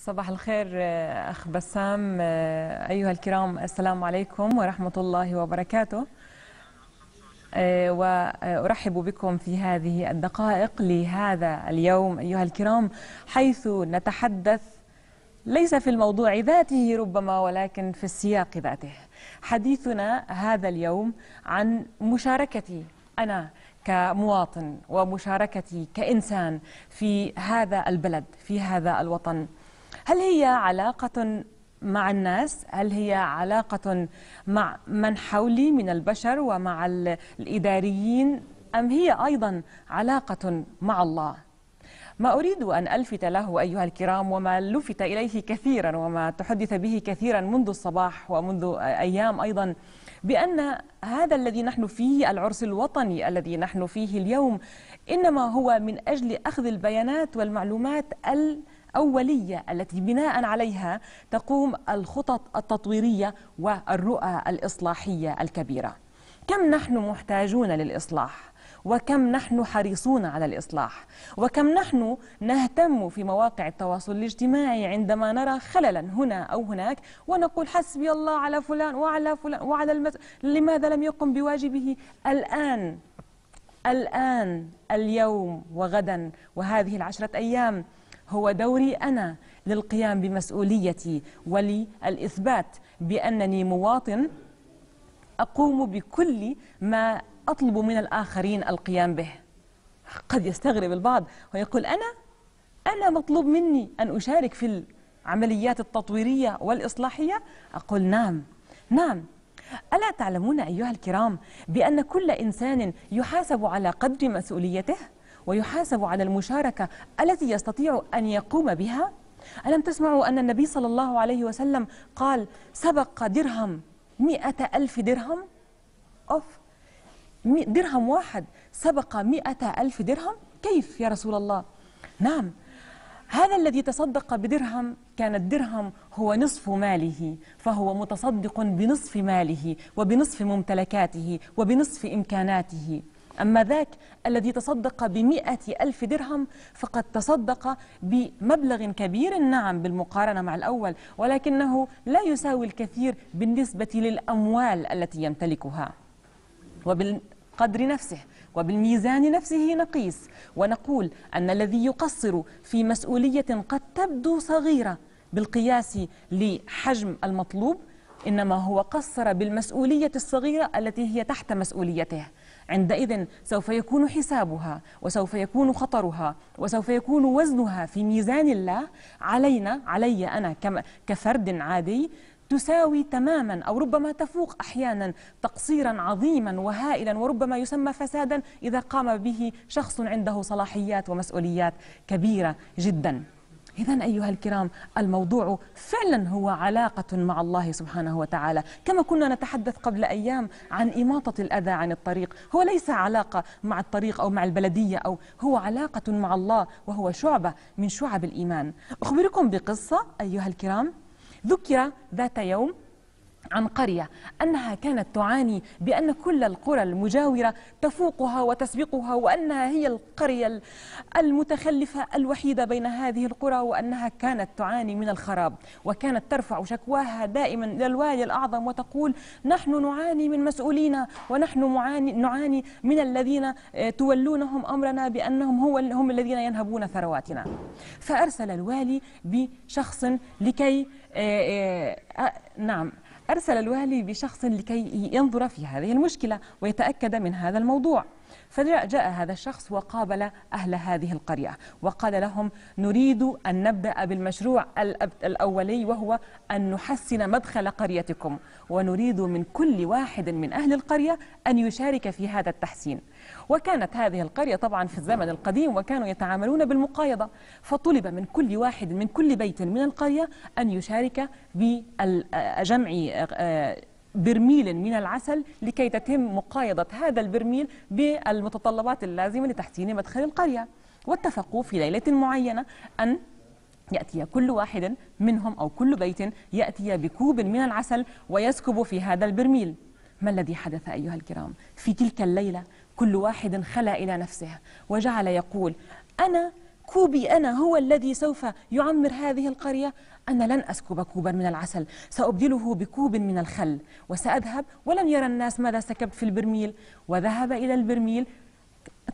صباح الخير آه، أخ بسام آه، أيها الكرام السلام عليكم ورحمة الله وبركاته آه، وأرحب بكم في هذه الدقائق لهذا اليوم أيها الكرام حيث نتحدث ليس في الموضوع ذاته ربما ولكن في السياق ذاته حديثنا هذا اليوم عن مشاركتي أنا كمواطن ومشاركتي كإنسان في هذا البلد في هذا الوطن هل هي علاقة مع الناس هل هي علاقة مع من حولي من البشر ومع الإداريين أم هي أيضا علاقة مع الله ما أريد أن ألفت له أيها الكرام وما لفت إليه كثيرا وما تحدث به كثيرا منذ الصباح ومنذ أيام أيضا بأن هذا الذي نحن فيه العرس الوطني الذي نحن فيه اليوم إنما هو من أجل أخذ البيانات والمعلومات ال أولية التي بناء عليها تقوم الخطط التطويرية والرؤى الإصلاحية الكبيرة كم نحن محتاجون للإصلاح وكم نحن حريصون على الإصلاح وكم نحن نهتم في مواقع التواصل الاجتماعي عندما نرى خللا هنا أو هناك ونقول حسبي الله على فلان وعلى فلان وعلى المس... لماذا لم يقم بواجبه الآن الآن اليوم وغدا وهذه العشرة أيام هو دوري أنا للقيام بمسؤوليتي وللإثبات بأنني مواطن أقوم بكل ما أطلب من الآخرين القيام به قد يستغرب البعض ويقول أنا أنا مطلوب مني أن أشارك في العمليات التطويرية والإصلاحية أقول نعم نعم ألا تعلمون أيها الكرام بأن كل إنسان يحاسب على قدر مسؤوليته؟ ويحاسب على المشاركة التي يستطيع أن يقوم بها ألم تسمعوا أن النبي صلى الله عليه وسلم قال سبق درهم مئة ألف درهم أوف درهم واحد سبق مئة ألف درهم كيف يا رسول الله نعم هذا الذي تصدق بدرهم كان الدرهم هو نصف ماله فهو متصدق بنصف ماله وبنصف ممتلكاته وبنصف إمكاناته أما ذاك الذي تصدق بمئة ألف درهم فقد تصدق بمبلغ كبير نعم بالمقارنة مع الأول ولكنه لا يساوي الكثير بالنسبة للأموال التي يمتلكها وبالقدر نفسه وبالميزان نفسه نقيس ونقول أن الذي يقصر في مسؤولية قد تبدو صغيرة بالقياس لحجم المطلوب إنما هو قصر بالمسؤولية الصغيرة التي هي تحت مسؤوليته عندئذ سوف يكون حسابها وسوف يكون خطرها وسوف يكون وزنها في ميزان الله علينا علي أنا كفرد عادي تساوي تماما او ربما تفوق احيانا تقصيرا عظيما وهائلا وربما يسمى فسادا اذا قام به شخص عنده صلاحيات ومسؤوليات كبيره جدا إذا أيها الكرام الموضوع فعلا هو علاقة مع الله سبحانه وتعالى كما كنا نتحدث قبل أيام عن إماطة الأذى عن الطريق هو ليس علاقة مع الطريق أو مع البلدية أو هو علاقة مع الله وهو شعبة من شعب الإيمان أخبركم بقصة أيها الكرام ذكر ذات يوم عن قرية أنها كانت تعاني بأن كل القرى المجاورة تفوقها وتسبقها وأنها هي القرية المتخلفة الوحيدة بين هذه القرى وأنها كانت تعاني من الخراب وكانت ترفع شكواها دائما إلى الوالي الأعظم وتقول نحن نعاني من مسؤولينا ونحن نعاني من الذين آه، تولونهم أمرنا بأنهم هو هم الذين ينهبون ثرواتنا فأرسل الوالي بشخص لكي آه، آه، نعم أرسل الوالي بشخص لكي ينظر في هذه المشكلة ويتأكد من هذا الموضوع فجاء هذا الشخص وقابل أهل هذه القرية وقال لهم نريد أن نبدأ بالمشروع الأولي وهو أن نحسن مدخل قريتكم ونريد من كل واحد من أهل القرية أن يشارك في هذا التحسين وكانت هذه القرية طبعا في الزمن القديم وكانوا يتعاملون بالمقايضة فطلب من كل واحد من كل بيت من القرية أن يشارك بجمع آه، برميل من العسل لكي تتم مقايضة هذا البرميل بالمتطلبات اللازمة لتحسين مدخل القرية واتفقوا في ليلة معينة أن يأتي كل واحد منهم أو كل بيت يأتي بكوب من العسل ويسكب في هذا البرميل ما الذي حدث أيها الكرام في تلك الليلة كل واحد خلى إلى نفسه وجعل يقول أنا كوبي أنا هو الذي سوف يعمر هذه القرية أنا لن أسكب كوبا من العسل سأبدله بكوب من الخل وسأذهب ولن يرى الناس ماذا سكبت في البرميل وذهب إلى البرميل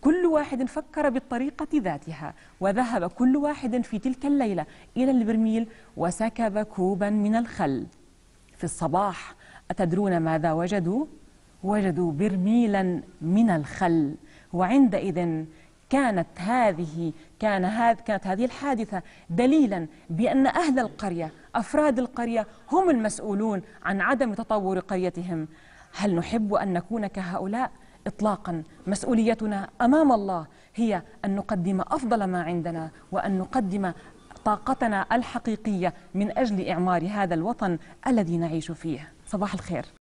كل واحد فكر بالطريقة ذاتها وذهب كل واحد في تلك الليلة إلى البرميل وسكب كوبا من الخل في الصباح أتدرون ماذا وجدوا؟ وجدوا برميلا من الخل وعندئذ كانت هذه كان هذ كانت هذه الحادثة دليلا بأن أهل القرية أفراد القرية هم المسؤولون عن عدم تطور قريتهم هل نحب أن نكون كهؤلاء؟ إطلاقا مسؤوليتنا أمام الله هي أن نقدم أفضل ما عندنا وأن نقدم طاقتنا الحقيقية من أجل إعمار هذا الوطن الذي نعيش فيه صباح الخير